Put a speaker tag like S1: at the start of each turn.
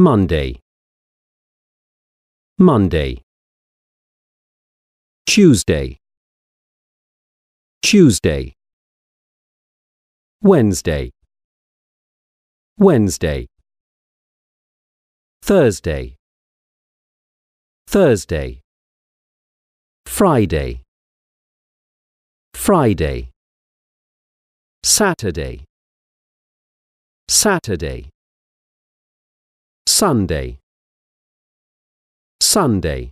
S1: Monday Monday Tuesday Tuesday Wednesday Wednesday Thursday Thursday Friday Friday Saturday Saturday Sunday Sunday